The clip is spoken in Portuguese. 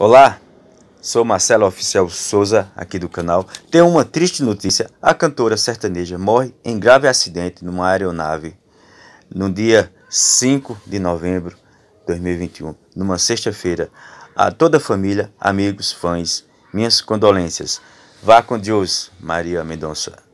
Olá, sou Marcelo Oficial Souza, aqui do canal. Tenho uma triste notícia: a cantora sertaneja morre em grave acidente numa aeronave no dia 5 de novembro de 2021, numa sexta-feira. A toda a família, amigos, fãs, minhas condolências. Vá com Deus, Maria Mendonça.